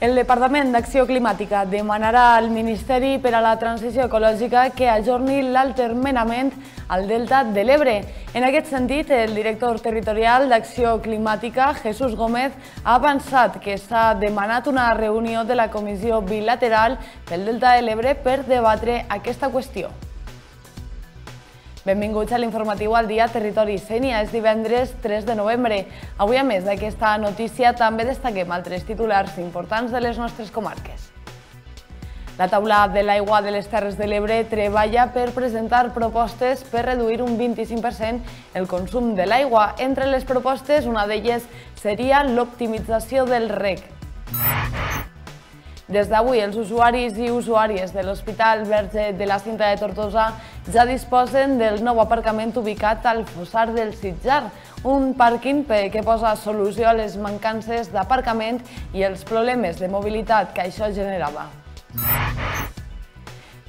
El Departament d'Acció Climàtica demanarà al Ministeri per a la Transició Ecològica que ajorni l'altermenament al Delta de l'Ebre. En aquest sentit, el director territorial d'Acció Climàtica, Jesús Gómez, ha avançat que s'ha demanat una reunió de la Comissió Bilateral pel Delta de l'Ebre per debatre aquesta qüestió. Benvinguts a l'informatiu al dia Territori Sènia. És divendres 3 de novembre. Avui, a més d'aquesta notícia, també destaquem altres titulars importants de les nostres comarques. La taula de l'aigua de les Terres de l'Ebre treballa per presentar propostes per reduir un 25% el consum de l'aigua. Entre les propostes, una d'elles seria l'optimització del rec. Des d'avui, els usuaris i usuàries de l'Hospital Verge de la Cinta de Tortosa ja disposen del nou aparcament ubicat al Fossar del Sitjar, un pàrquing que posa solució a les mancances d'aparcament i els problemes de mobilitat que això generava.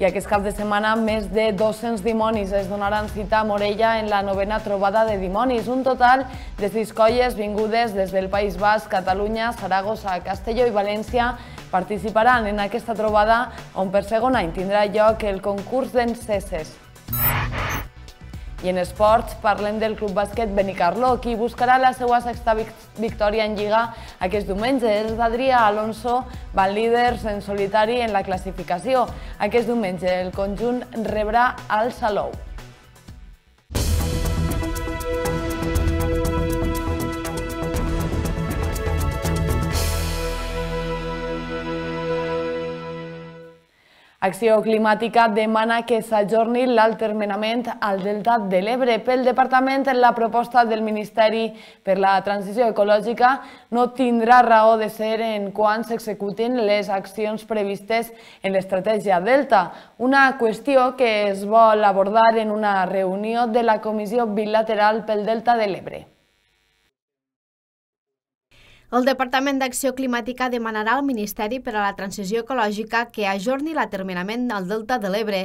I aquest cap de setmana més de 200 dimonis es donaran cita a Morella en la novena trobada de dimonis, un total de sis colles vingudes des del País Basc, Catalunya, Saragossa, Castelló i València participaran en aquesta trobada on per segon any tindrà lloc el concurs d'enceses. I en esports parlem del Club Bàsquet Benicarló, qui buscarà la seva sexta victòria en Lliga aquest diumenge. Els d'Adrià Alonso van líders en solitari en la classificació. Aquest diumenge el conjunt rebrà al Salou. Acció Climàtica demana que s'ajorni l'altermenament al Delta de l'Ebre. Pel departament, la proposta del Ministeri per la Transició Ecològica no tindrà raó de ser en quan s'executin les accions previstes en l'estratègia Delta, una qüestió que es vol abordar en una reunió de la Comissió Bilateral pel Delta de l'Ebre. El Departament d'Acció Climàtica demanarà al Ministeri per a la Transició Ecològica que ajorni l'aterminament al Delta de l'Ebre.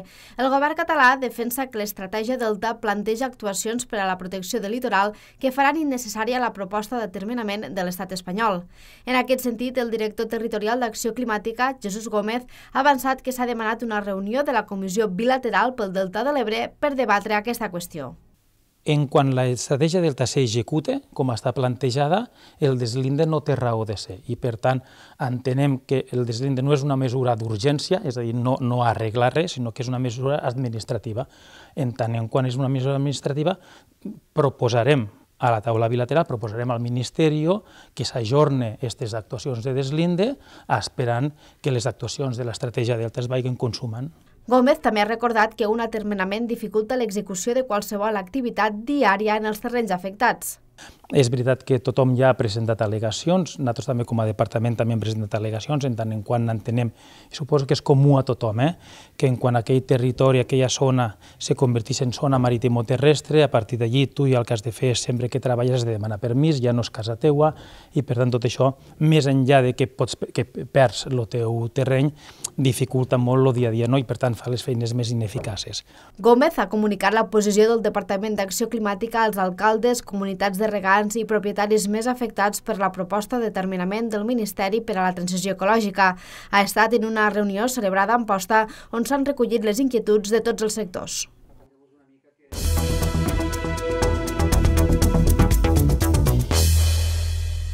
El govern català defensa que l'estratègia Delta planteja actuacions per a la protecció del litoral que faran innecessària la proposta d'aterminament de l'estat espanyol. En aquest sentit, el director territorial d'Acció Climàtica, Jesús Gómez, ha avançat que s'ha demanat una reunió de la Comissió Bilateral pel Delta de l'Ebre per debatre aquesta qüestió. En quan l'estratègia delta C executa, com està plantejada, el deslinde no té raó de ser i, per tant, entenem que el deslinde no és una mesura d'urgència, és a dir, no, no arreglar res, sinó que és una mesura administrativa. En tant en quan és una mesura administrativa, proposarem a la taula bilateral proposarem al Ministeri que s'ajorne aquestes actuacions de deslinde esperant que les actuacions de l'estratègia Delta es vagin consumant. Gómez també ha recordat que un atermenament dificulta l'execució de qualsevol activitat diària en els terrenys afectats. És veritat que tothom ja ha presentat al·legacions, nosaltres també com a departament també hem presentat al·legacions, en tant en quant entenem, i suposo que és comú a tothom, eh? que en quan aquell territori, aquella zona, se convertís en zona terrestre, a partir d'allí tu i el que has de fer sempre que treballes has de demanar permís, ja no és casa teua, i per tant tot això, més enllà de que, pots, que perds el teu terreny, dificulta molt el dia a dia no? i per tant fa les feines més ineficaces. Gómez ha comunicat la posició del Departament d'Acció Climàtica als alcaldes, comunitats de regal ciutadans i propietaris més afectats per la proposta de terminament del Ministeri per a la Transició Ecològica. Ha estat en una reunió celebrada a posta on s'han recollit les inquietuds de tots els sectors.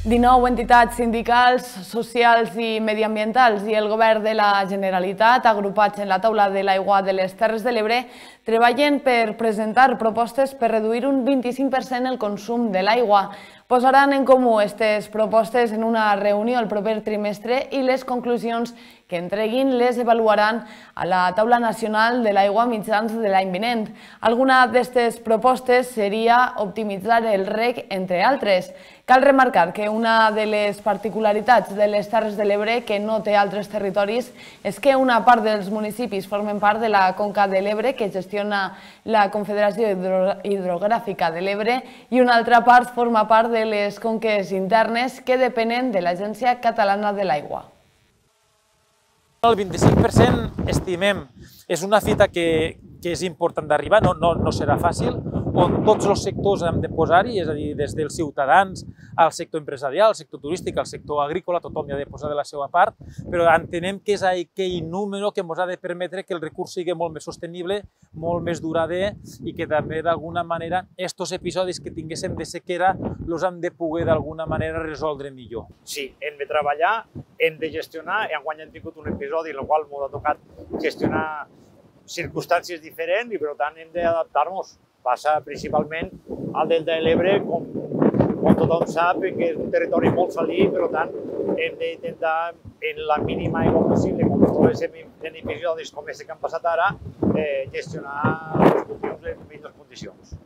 19 entitats sindicals, socials i mediambientals i el govern de la Generalitat, agrupats en la taula de l'aigua de les Terres de l'Ebre, treballen per presentar propostes per reduir un 25% el consum de l'aigua. Posaran en comú aquestes propostes en una reunió el proper trimestre i les conclusions que entreguin les avaluaran a la taula nacional de l'aigua mitjans de l'any vinent. Alguna d'aquestes propostes seria optimitzar el rec, entre altres. Cal remarcar que una de les particularitats de les Terres de l'Ebre que no té altres territoris és que una part dels municipis formen part de la Conca de l'Ebre que gestiona la Confederació Hidro Hidrogràfica de l'Ebre i una altra part forma part de les conques internes que depenen de l'Agència Catalana de l'Aigua. El 25% estimem, és una fita que, que és important d'arribar, no, no, no serà fàcil, on tots els sectors hem de posar-hi, és a dir, des dels ciutadans al sector empresarial, al sector turístic, al sector agrícola, tothom hi ha de posar de la seva part, però entenem que és aquell número que ens ha de permetre que el recurs sigui molt més sostenible, molt més durader i que també d'alguna manera estos episodis que tinguéssim de sequera els hem de poder d'alguna manera resoldre millor. Sí, hem de treballar, hem de gestionar, i enguany hem tingut un episodi en el qual m'ho ha tocat gestionar circumstàncies diferents i per tant hem d'adaptar-nos passa principalment al Delta de l'Ebre, com, com tothom sap, que és un territori molt salí, per tant, hem d'intentar en la mínima aigua possible, com les en episodis com aquest que han passat ara, eh, gestionar els cultius en millors condicions.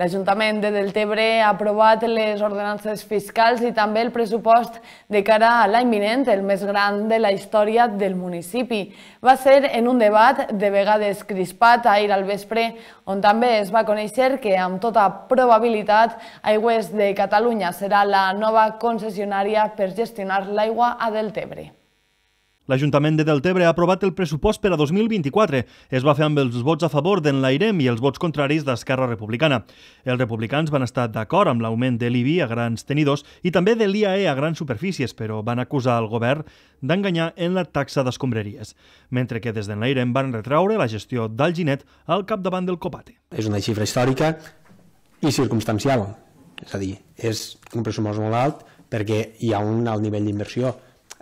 L'Ajuntament de Deltebre ha aprovat les ordenances fiscals i també el pressupost de cara a l'any vinent, el més gran de la història del municipi. Va ser en un debat de vegades crispat ahir al vespre, on també es va conèixer que amb tota probabilitat Aigües de Catalunya serà la nova concessionària per gestionar l'aigua a Deltebre. L'Ajuntament de Deltebre ha aprovat el pressupost per a 2024. Es va fer amb els vots a favor d'en l'Airem i els vots contraris d'Esquerra Republicana. Els republicans van estar d'acord amb l'augment de l'IBI a grans tenidors i també de l'IAE a grans superfícies, però van acusar el govern d'enganyar en la taxa d'escombreries, mentre que des d'en l'Airem van retraure la gestió d'Alginet al capdavant del Copate. És una xifra històrica i circumstancial, és a dir, és un pressupost molt alt perquè hi ha un alt nivell d'inversió,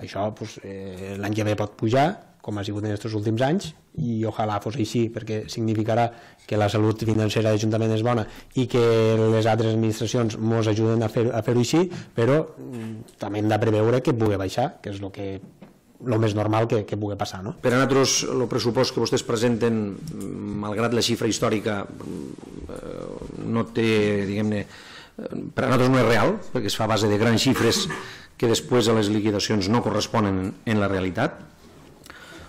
això doncs, eh, l'any que ve pot pujar, com ha sigut en aquests últims anys, i ojalà fos així, perquè significarà que la salut financera de l'Ajuntament és bona i que les altres administracions ens ajuden a fer-ho fer, a fer així, però mm, també hem de preveure que pugui baixar, que és el que el més normal que, que pugui passar. No? Per a nosaltres, el pressupost que vostès presenten, malgrat la xifra històrica, eh, no té, diguem-ne, per a nosaltres no és real, perquè es fa a base de grans xifres que després a les liquidacions no corresponen en la realitat.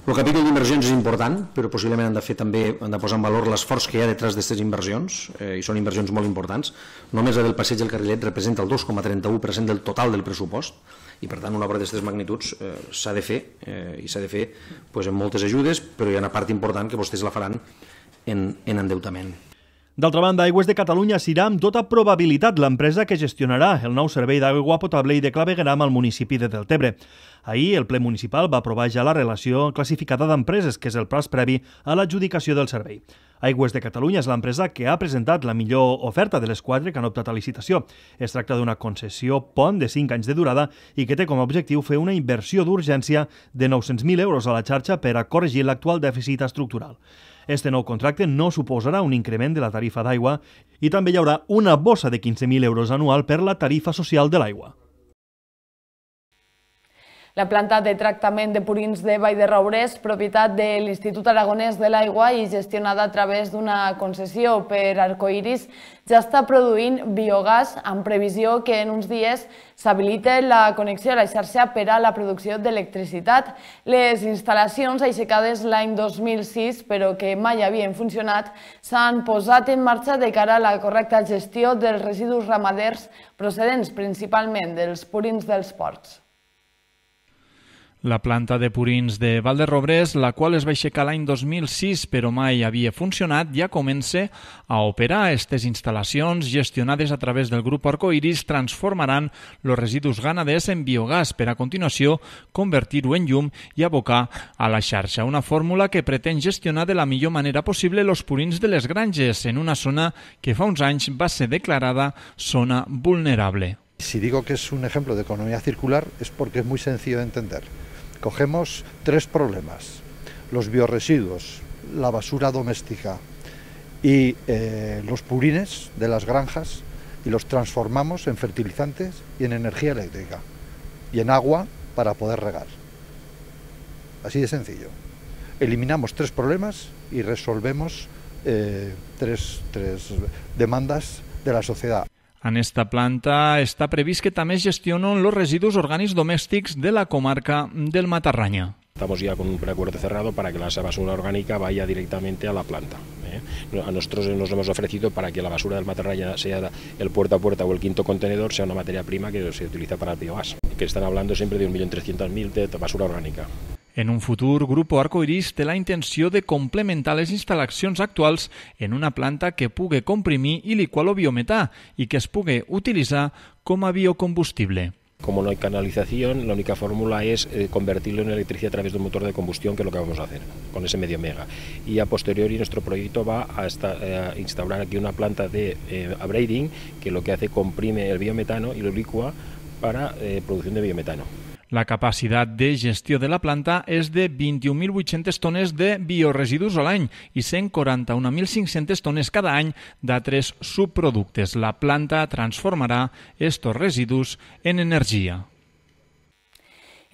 El capítol d'inversions és important, però possiblement han de fer també han de posar en valor l'esforç que hi ha detrás d'aquestes inversions, eh, i són inversions molt importants. Només la del passeig del Carrilet representa el 2,31% del total del pressupost, i per tant una obra d'aquestes magnituds eh, s'ha de fer, eh, i s'ha de fer pues, amb moltes ajudes, però hi ha una part important que vostès la faran en, en endeutament. D'altra banda, Aigües de Catalunya serà amb tota probabilitat l'empresa que gestionarà el nou servei d'aigua potable i de clavegueram al municipi de Deltebre. Ahir, el ple municipal va aprovar ja la relació classificada d'empreses, que és el pas previ a l'adjudicació del servei. Aigües de Catalunya és l'empresa que ha presentat la millor oferta de les quatre que han optat a licitació. Es tracta d'una concessió pont de 5 anys de durada i que té com a objectiu fer una inversió d'urgència de 900.000 euros a la xarxa per a corregir l'actual dèficit estructural. Este nou contracte no suposarà un increment de la tarifa d'aigua i també hi haurà una bossa de 15.000 euros anual per la tarifa social de l'aigua. La planta de tractament de purins de Vall de Raurès, propietat de l'Institut Aragonès de l'Aigua i gestionada a través d'una concessió per Arcoiris, ja està produint biogàs amb previsió que en uns dies s'habilite la connexió a la xarxa per a la producció d'electricitat. Les instal·lacions aixecades l'any 2006, però que mai havien funcionat, s'han posat en marxa de cara a la correcta gestió dels residus ramaders procedents principalment dels purins dels ports. La planta de purins de Val de Robres, la qual es va aixecar l'any 2006 però mai havia funcionat, ja comença a operar. Estes instal·lacions, gestionades a través del grup Arcoiris, transformaran els residus ganaders en biogàs per a continuació convertir-ho en llum i abocar a la xarxa. Una fórmula que pretén gestionar de la millor manera possible els purins de les granges en una zona que fa uns anys va ser declarada zona vulnerable. Si digo que es un ejemplo de economía circular es porque es muy sencillo de entender. cogemos tres problemas. Los bioresiduos, la basura doméstica y eh, los purines de las granjas y los transformamos en fertilizantes y en energía eléctrica y en agua para poder regar. Así de sencillo. Eliminamos tres problemas y resolvemos eh, tres demandas de la sociedad. En esta planta està previst que també gestionen els residus orgànics domèstics de la comarca del Matarranya. Estamos ya con un preacuerdo cerrado para que la basura orgánica vaya directamente a la planta. ¿eh? A nosotros nos hemos ofrecido para que la basura del matarraya, sea el puerta a puerta o el quinto contenedor, sea una materia prima que se utiliza para el biogás. Que están hablando siempre de 1.300.000 de basura orgánica. En un futur, Grupo Arcoiris té la intenció de complementar les instal·lacions actuals en una planta que pugui comprimir i liquar el biometà i que es pugui utilitzar com a biocombustible. Como no hay canalización, la única fórmula es eh, convertirlo en electricidad a través de un motor de combustión, que es lo que vamos a hacer con ese medio mega. Y a posteriori nuestro proyecto va a, eh, instaurar aquí una planta de abrading, eh, que lo que hace comprime el biometano y lo licua para producción de biometano. La capacitat de gestió de la planta és de 21.800 tones de bioresidus a l'any i 141.500 tones cada any d'altres subproductes. La planta transformarà estos residus en energia.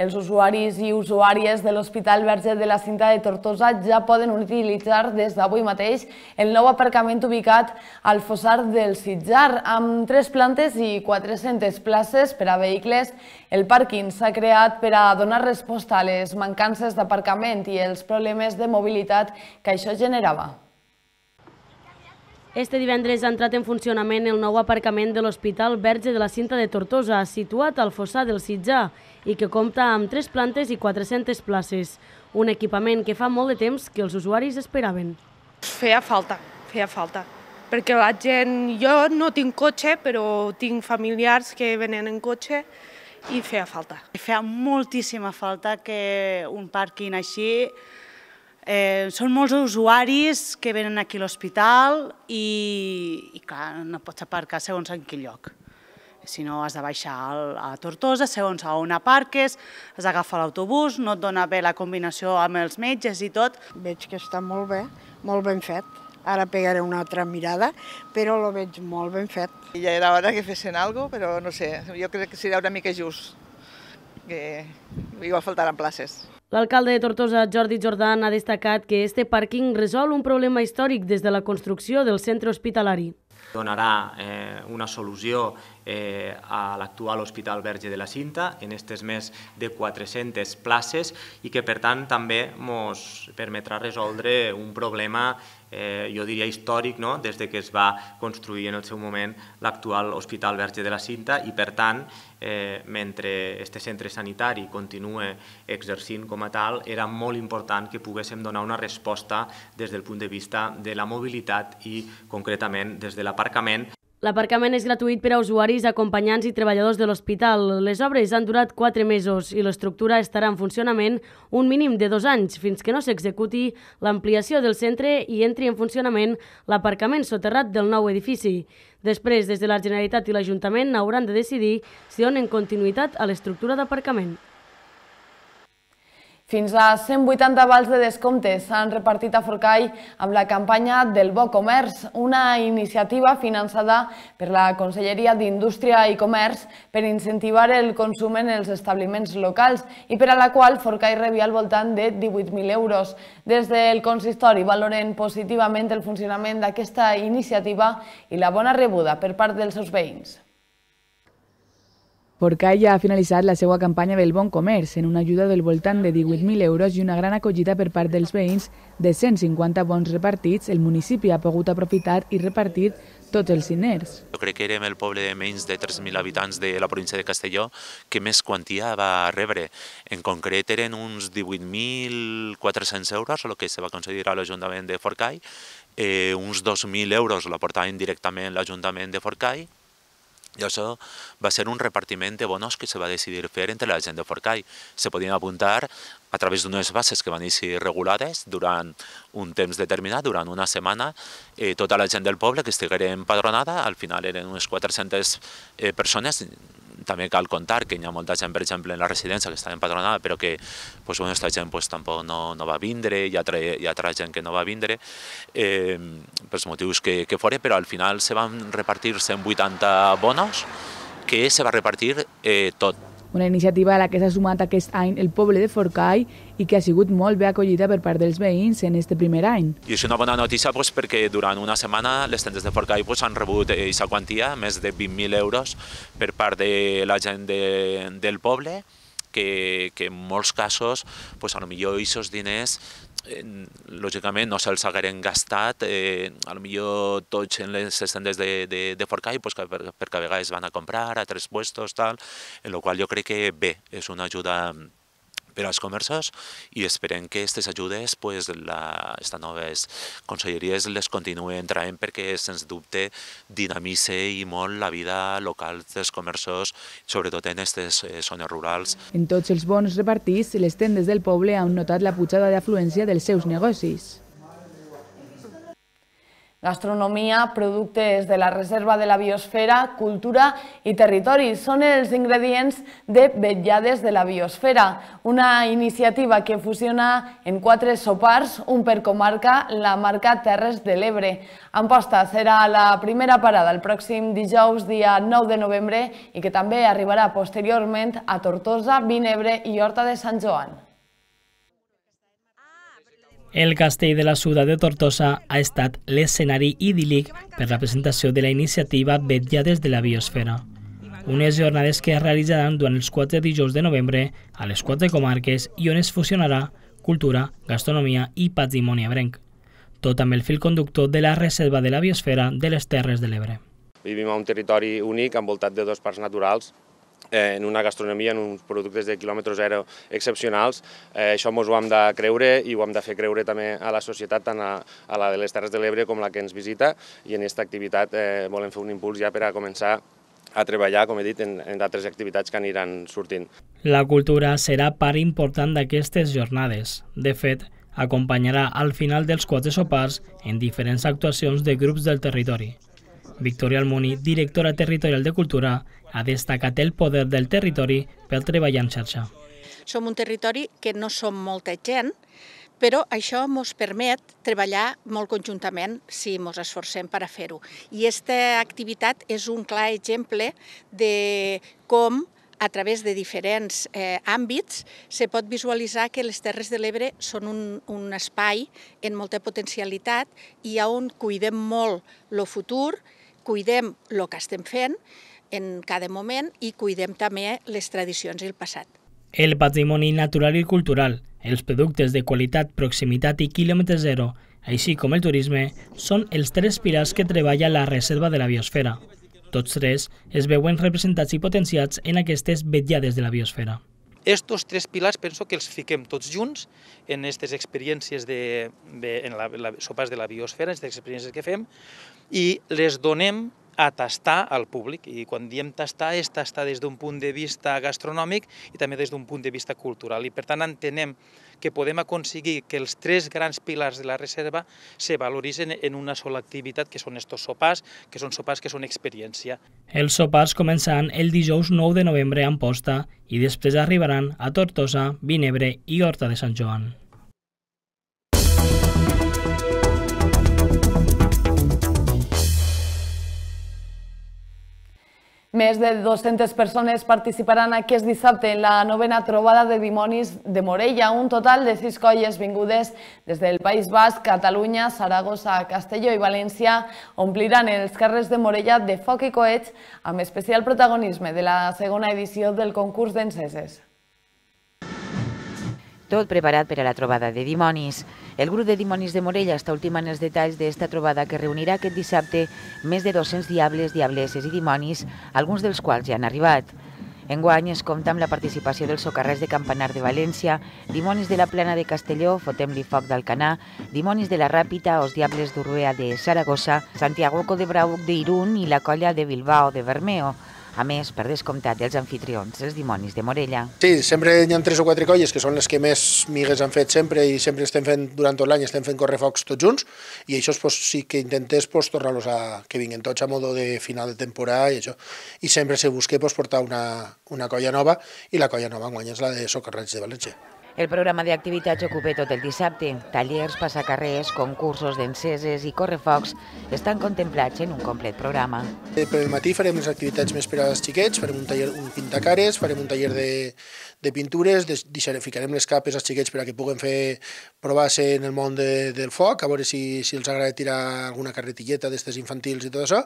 Els usuaris i usuàries de l'Hospital Verge de la Cinta de Tortosa ja poden utilitzar des d'avui mateix el nou aparcament ubicat al fossar del Sitjar. Amb tres plantes i 400 places per a vehicles, el pàrquing s'ha creat per a donar resposta a les mancances d'aparcament i els problemes de mobilitat que això generava. Este divendres ha entrat en funcionament el nou aparcament de l'Hospital Verge de la Cinta de Tortosa, situat al fossar del Sitjar i que compta amb 3 plantes i 400 places. Un equipament que fa molt de temps que els usuaris esperaven. Feia falta, feia falta perquè la gent, jo no tinc cotxe, però tinc familiars que venen en cotxe i feia falta. Feia moltíssima falta que un pàrquing així... Eh, són molts usuaris que venen aquí a l'hospital i, i clar, no pots aparcar segons en quin lloc si no has de baixar a Tortosa, segons a on aparques, has d'agafar l'autobús, no et dona bé la combinació amb els metges i tot. Veig que està molt bé, molt ben fet. Ara pegaré una altra mirada, però lo veig molt ben fet. Ja era hora que fessin alguna cosa, però no sé, jo crec que serà una mica just, que igual faltaran places. L'alcalde de Tortosa, Jordi Jordan, ha destacat que este pàrquing resol un problema històric des de la construcció del centre hospitalari donarà eh, una solució eh, a l'actual Hospital Verge de la Cinta en aquestes més de 400 places i que, per tant, també ens permetrà resoldre un problema eh, jo diria històric, no? des de que es va construir en el seu moment l'actual Hospital Verge de la Cinta i, per tant, eh, mentre este centre sanitari continua exercint com a tal, era molt important que poguéssim donar una resposta des del punt de vista de la mobilitat i, concretament, des de l'aparcament. L'aparcament és gratuït per a usuaris, acompanyants i treballadors de l'hospital. Les obres han durat 4 mesos i l'estructura estarà en funcionament un mínim de 2 anys fins que no s'executi l'ampliació del centre i entri en funcionament l'aparcament soterrat del nou edifici. Després, des de la Generalitat i l'Ajuntament hauran de decidir si donen continuïtat a l'estructura d'aparcament. Fins a 180 vals de descompte s'han repartit a Forcall amb la campanya del Bo Comerç, una iniciativa finançada per la Conselleria d'Indústria i Comerç per incentivar el consum en els establiments locals i per a la qual Forcall rebia al voltant de 18.000 euros. Des del consistori valoren positivament el funcionament d'aquesta iniciativa i la bona rebuda per part dels seus veïns. Forcall ja ha finalitzat la seva campanya del bon comerç en una ajuda del voltant de 18.000 euros i una gran acollida per part dels veïns de 150 bons repartits. El municipi ha pogut aprofitar i repartir tots els diners. Jo crec que érem el poble de menys de 3.000 habitants de la província de Castelló que més quantia va rebre. En concret eren uns 18.400 euros, el que se va concedir a l'Ajuntament de Forcai, eh, uns 2.000 euros l'aportaven directament l'Ajuntament de Forcai, i això va ser un repartiment de bonos que se va decidir fer entre la gent de Forcai. Se podien apuntar a través d'unes bases que van ser regulades durant un temps determinat, durant una setmana, eh, tota la gent del poble que estiguera empadronada, al final eren unes 400 eh, persones, també cal contar que hi ha molta gent, per exemple, en la residència que està empadronada, però que pues, bueno, aquesta gent pues, tampoc no, no va vindre, hi ha, altra, hi ha altra gent que no va vindre, eh, pels motius que, que fora, però al final se van repartir 180 bonos que se va repartir eh, tot una iniciativa a la que s'ha sumat aquest any el poble de Forcall i que ha sigut molt bé acollida per part dels veïns en aquest primer any. I és una bona notícia pues, perquè durant una setmana les tendes de Forcall pues, han rebut eh, aquesta quantia, més de 20.000 euros per part de la gent de, del poble, que, que en molts casos pues, a lo millor aquests diners eh, lògicament no se'ls hagueren gastat, eh, a lo millor tots en les estendes de, de, de Forcai, pues, que, per, perquè a vegades van a comprar a tres puestos, tal, en el qual jo crec que bé, és una ajuda per als comerços i esperem que aquestes ajudes, pues, la, aquestes noves conselleries les continuen traient perquè, sens dubte, dinamitzen i molt la vida local dels comerços, sobretot en aquestes eh, zones rurals. En tots els bons repartits, les tendes del poble han notat la pujada d'afluència dels seus negocis. Gastronomia, productes de la Reserva de la Biosfera, cultura i territori són els ingredients de Vetllades de la Biosfera, una iniciativa que fusiona en quatre sopars, un per comarca, la marca Terres de l'Ebre. Amposta serà la primera parada el pròxim dijous, dia 9 de novembre, i que també arribarà posteriorment a Tortosa, Vinebre i Horta de Sant Joan. El castell de la ciutat de Tortosa ha estat l'escenari idíl·lic per la presentació de la iniciativa des de la Biosfera. Unes jornades que es realitzaran durant els 4 dijous de novembre a les 4 comarques i on es fusionarà cultura, gastronomia i patrimoni ebrenc, tot amb el fil conductor de la Reserva de la Biosfera de les Terres de l'Ebre. Vivim a un territori únic envoltat de dos parcs naturals Eh, en una gastronomia, en uns productes de quilòmetre zero excepcionals. Eh, això ens ho hem de creure i ho hem de fer creure també a la societat, tant a, a la de les Terres de l'Ebre com la que ens visita, i en aquesta activitat eh, volem fer un impuls ja per a començar a treballar, com he dit, en, en altres activitats que aniran sortint. La cultura serà part important d'aquestes jornades. De fet, acompanyarà al final dels quatre sopars en diferents actuacions de grups del territori. Victoria Almoni, directora territorial de Cultura, ha destacat el poder del territori per treballar en xarxa. Som un territori que no som molta gent, però això ens permet treballar molt conjuntament si ens esforcem per a fer-ho. I aquesta activitat és un clar exemple de com a través de diferents eh, àmbits, se pot visualitzar que les Terres de l'Ebre són un, un espai en molta potencialitat i on cuidem molt el futur, cuidem el que estem fent en cada moment i cuidem també les tradicions i el passat. El patrimoni natural i cultural, els productes de qualitat, proximitat i quilòmetre zero, així com el turisme, són els tres pilars que treballa la Reserva de la Biosfera. Tots tres es veuen representats i potenciats en aquestes vetllades de la biosfera. Estos tres pilars penso que els fiquem tots junts en aquestes experiències de, de, en la, la, sopars de la biosfera, en aquestes experiències que fem, i les donem a tastar al públic. I quan diem tastar és tastar des d'un punt de vista gastronòmic i també des d'un punt de vista cultural. I per tant entenem que podem aconseguir que els tres grans pilars de la reserva se valoritzen en una sola activitat, que són estos sopars, que són sopars que són experiència. Els sopars començaran el dijous 9 de novembre a Amposta i després arribaran a Tortosa, Vinebre i Horta de Sant Joan. Més de 200 persones participaran aquest dissabte en la novena trobada de dimonis de Morella, un total de sis colles vingudes des del País Basc, Catalunya, Saragossa, Castelló i València, ompliran els carrers de Morella de foc i coets amb especial protagonisme de la segona edició del concurs d'enceses tot preparat per a la trobada de dimonis. El grup de dimonis de Morella està ultimant els detalls d'esta trobada que reunirà aquest dissabte més de 200 diables, diableses i dimonis, alguns dels quals ja han arribat. Enguany es compta amb la participació dels socarrers de Campanar de València, dimonis de la plana de Castelló, Fotem-li foc d'Alcanar, dimonis de la Ràpita, els diables d'Urbea de Saragossa, Santiago de Brau d'Irún i la colla de Bilbao de Bermeo. A més, per descomptat dels anfitrions, els dimonis de Morella. Sí, sempre hi ha tres o quatre colles que són les que més migues han fet sempre i sempre estem fent, durant tot l'any, estem fent correfocs tots junts i això pues, sí que intentes pues, tornar-los a que vinguin tots a modo de final de temporada i això. I sempre se busque pues, portar una, una colla nova i la colla nova enguany és la de Socorrets de València. El programa d'activitats ocupa tot el dissabte. Tallers, passacarrers, concursos d'enceses i correfocs estan contemplats en un complet programa. Eh, per el matí farem les activitats més per als xiquets, farem un taller un pintacares, farem un taller de, de pintures, ficarem les capes als xiquets per a que puguen fer provar-se en el món de, del foc, a veure si, si els agrada tirar alguna carretilleta d'estes infantils i tot això,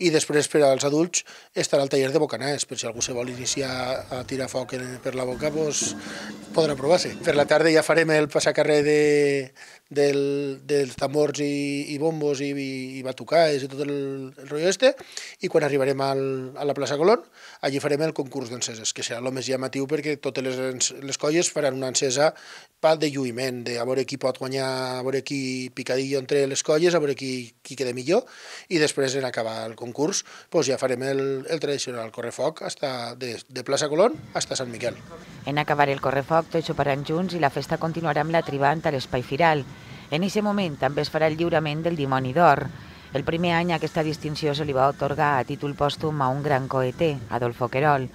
i després per als adults estarà el taller de bocanès, per si algú se vol iniciar a tirar foc per la boca, doncs podrà provar-se. Per la tarda ja farem el passacarrer de, del, dels tambors i, i bombos i, i, i batucades i tot el, el rotllo este, i quan arribarem al, a la plaça Colón, allí farem el concurs d'enceses, que serà el més llamatiu perquè totes les, les colles faran una encesa pa de lluïment, de a veure qui pot guanyar, a veure qui picadillo entre les colles, a veure qui, qui queda millor, i després en acabar el concurs pues ja farem el, el tradicional correfoc hasta de, de plaça Colón hasta Sant Miquel. En acabar el correfoc, tots soparan junts i la festa continuarà amb la tribant a l'espai firal. En aquest moment també es farà el lliurament del Dimoni d'Or. El primer any aquesta distinció se li va otorgar a títol pòstum a un gran coeter, Adolfo Querol.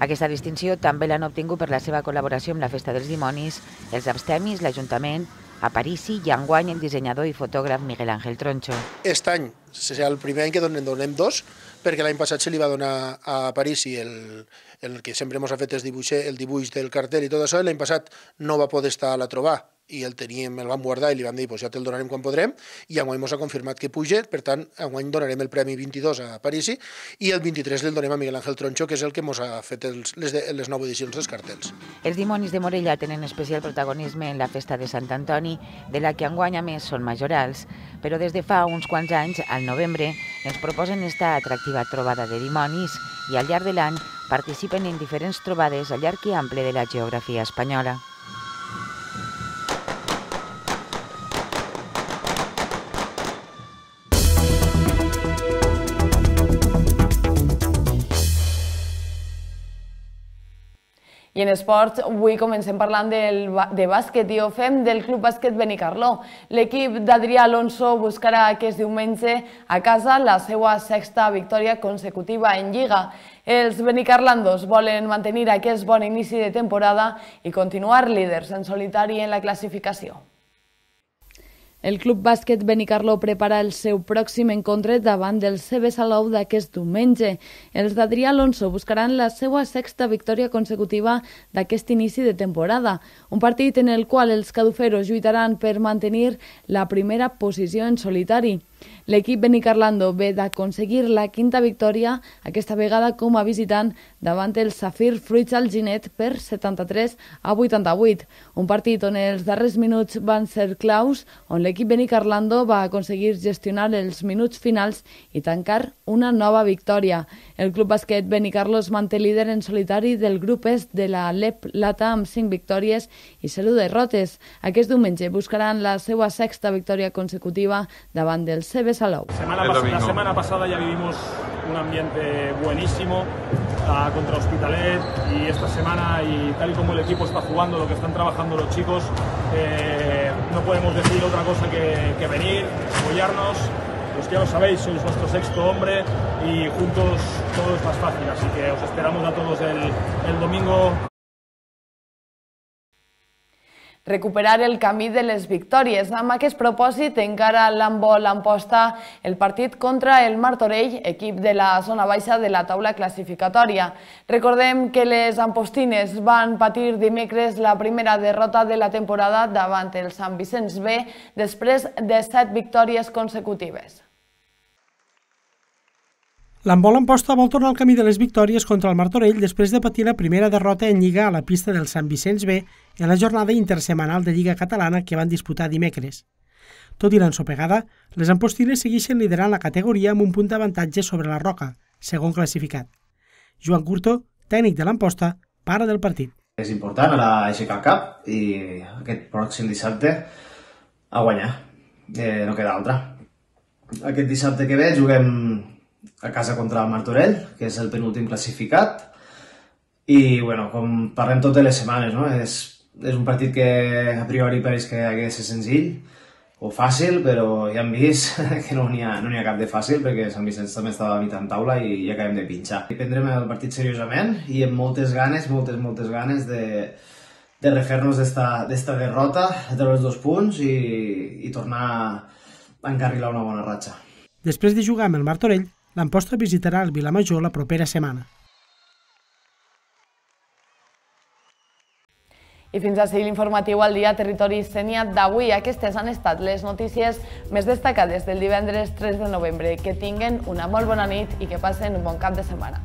Aquesta distinció també l'han obtingut per la seva col·laboració amb la Festa dels Dimonis, els Abstemis, l'Ajuntament, a París i enguany el dissenyador i fotògraf Miguel Ángel Troncho. Aquest any serà el primer any que donem, donem dos, perquè l'any passat se li va donar a París i el, el que sempre ens ha fet és dibuixer el dibuix del cartell i tot això, l'any passat no va poder estar a la trobar, i el teníem, el vam guardar i li vam dir, pues doncs ja te'l donarem quan podrem, i enguany mos ha confirmat que puja, per tant, enguany donarem el Premi 22 a París i el 23 el donem a Miguel Ángel Troncho, que és el que mos ha fet els, les, de, les nou edicions dels cartells. Els dimonis de Morella tenen especial protagonisme en la festa de Sant Antoni, de la que enguany a més són majorals, però des de fa uns quants anys, al novembre, ens proposen esta atractiva trobada de dimonis i al llarg de l'any participen en diferents trobades al llarg i ample de la geografia espanyola. en esports, avui comencem parlant del, de bàsquet i ho fem del Club Bàsquet Benicarló. L'equip d'Adrià Alonso buscarà aquest diumenge a casa la seva sexta victòria consecutiva en Lliga. Els benicarlandos volen mantenir aquest bon inici de temporada i continuar líders en solitari en la classificació. El Club Bàsquet Benicarló prepara el seu pròxim encontre davant del CB Salou d'aquest diumenge. Els d'Adrià Alonso buscaran la seva sexta victòria consecutiva d'aquest inici de temporada, un partit en el qual els caduferos lluitaran per mantenir la primera posició en solitari. L'equip Benicarlando ve d'aconseguir la quinta victòria, aquesta vegada com a visitant davant el Safir Fruits Ginet per 73 a 88. Un partit on els darrers minuts van ser claus, on l'equip Benicarlando va aconseguir gestionar els minuts finals i tancar una nova victòria. El club basquet Benicarlo es manté líder en solitari del grup est de la Lep Lata amb 5 victòries i 0 derrotes. Aquest diumenge buscaran la seva sexta victòria consecutiva davant dels la semana pasada ya vivimos un ambiente buenísimo ah, contra Hospitalet y esta semana y tal y como el equipo está jugando, lo que están trabajando los chicos, eh, no podemos decir otra cosa que, venir, apoyarnos los pues ya lo sabéis, sois vuestro sexto hombre y juntos todo es más fácil. Así que os esperamos a todos el domingo. recuperar el camí de les victòries. Amb aquest propòsit encara l'Ambo emposta el partit contra el Martorell, equip de la zona baixa de la taula classificatòria. Recordem que les ampostines van patir dimecres la primera derrota de la temporada davant el Sant Vicenç B després de set victòries consecutives. L'embol Amposta vol tornar al camí de les victòries contra el Martorell després de patir la primera derrota en Lliga a la pista del Sant Vicenç B en la jornada intersemanal de Lliga Catalana que van disputar dimecres. Tot i l'ensopegada, les Ampostines segueixen liderant la categoria amb un punt d'avantatge sobre la Roca, segon classificat. Joan Curto, tècnic de l'Amposta, para del partit. És important ara aixecar el cap i aquest pròxim dissabte a guanyar. Eh, no queda altra. Aquest dissabte que ve juguem a casa contra el Martorell, que és el penúltim classificat, i bueno, com parlem totes les setmanes, no? és és un partit que a priori pareix que hagués ser senzill o fàcil, però ja hem vist que no n'hi ha, no ha cap de fàcil perquè Sant Vicenç també estava a en taula i ja acabem de pinxar. I prendrem el partit seriosament i amb moltes ganes, moltes, moltes ganes de, de refer-nos d'esta derrota, de treure els dos punts i, i tornar a encarrilar una bona ratxa. Després de jugar amb el Martorell, l'Amposta visitarà el Vilamajor la propera setmana. I fins a seguir l'informatiu al dia Territori Sènia d'avui. Aquestes han estat les notícies més destacades del divendres 3 de novembre. Que tinguen una molt bona nit i que passen un bon cap de setmana.